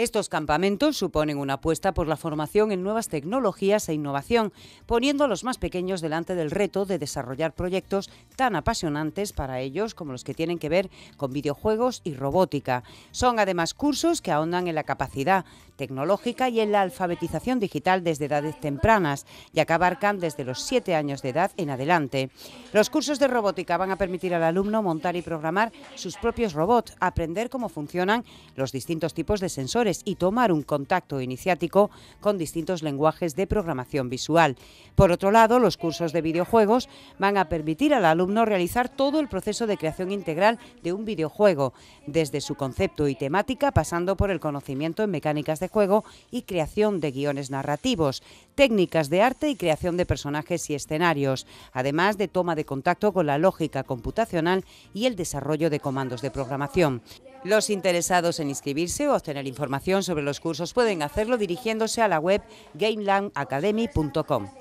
Estos campamentos suponen una apuesta por la formación en nuevas tecnologías e innovación, poniendo a los más pequeños delante del reto de desarrollar proyectos tan apasionantes para ellos como los que tienen que ver con videojuegos y robótica. Son además cursos que ahondan en la capacidad tecnológica y en la alfabetización digital desde edades tempranas, y que abarcan desde los 7 años de edad en adelante. Los cursos de robótica van a permitir al alumno montar y programar sus propios robots, aprender cómo funcionan los distintos tipos de sensores, y tomar un contacto iniciático con distintos lenguajes de programación visual. Por otro lado, los cursos de videojuegos van a permitir al alumno realizar todo el proceso de creación integral de un videojuego, desde su concepto y temática, pasando por el conocimiento en mecánicas de juego y creación de guiones narrativos, técnicas de arte y creación de personajes y escenarios, además de toma de contacto con la lógica computacional y el desarrollo de comandos de programación. Los interesados en inscribirse o obtener información sobre los cursos pueden hacerlo dirigiéndose a la web gamelandacademy.com.